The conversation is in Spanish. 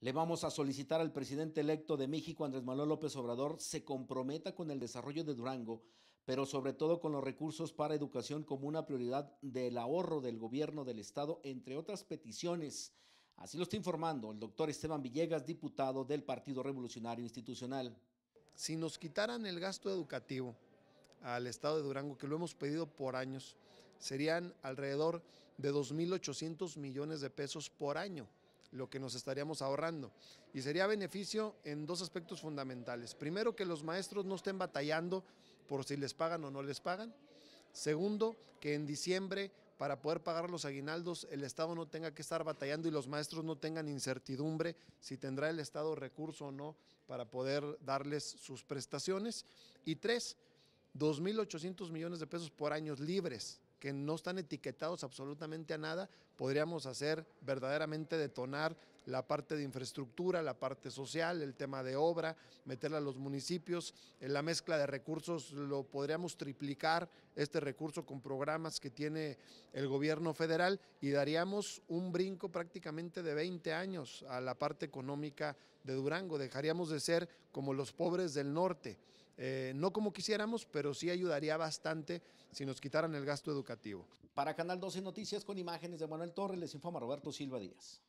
Le vamos a solicitar al presidente electo de México, Andrés Manuel López Obrador, se comprometa con el desarrollo de Durango, pero sobre todo con los recursos para educación como una prioridad del ahorro del gobierno del Estado, entre otras peticiones. Así lo está informando el doctor Esteban Villegas, diputado del Partido Revolucionario Institucional. Si nos quitaran el gasto educativo al Estado de Durango, que lo hemos pedido por años, serían alrededor de 2.800 millones de pesos por año lo que nos estaríamos ahorrando. Y sería beneficio en dos aspectos fundamentales. Primero, que los maestros no estén batallando por si les pagan o no les pagan. Segundo, que en diciembre, para poder pagar los aguinaldos, el Estado no tenga que estar batallando y los maestros no tengan incertidumbre si tendrá el Estado recurso o no para poder darles sus prestaciones. Y tres, 2.800 millones de pesos por años libres que no están etiquetados absolutamente a nada, podríamos hacer verdaderamente detonar la parte de infraestructura, la parte social, el tema de obra, meterla a los municipios, en la mezcla de recursos lo podríamos triplicar este recurso con programas que tiene el gobierno federal y daríamos un brinco prácticamente de 20 años a la parte económica de Durango, dejaríamos de ser como los pobres del norte. Eh, no como quisiéramos, pero sí ayudaría bastante si nos quitaran el gasto educativo. Para Canal 12 Noticias con imágenes de Manuel Torres, les informa Roberto Silva Díaz.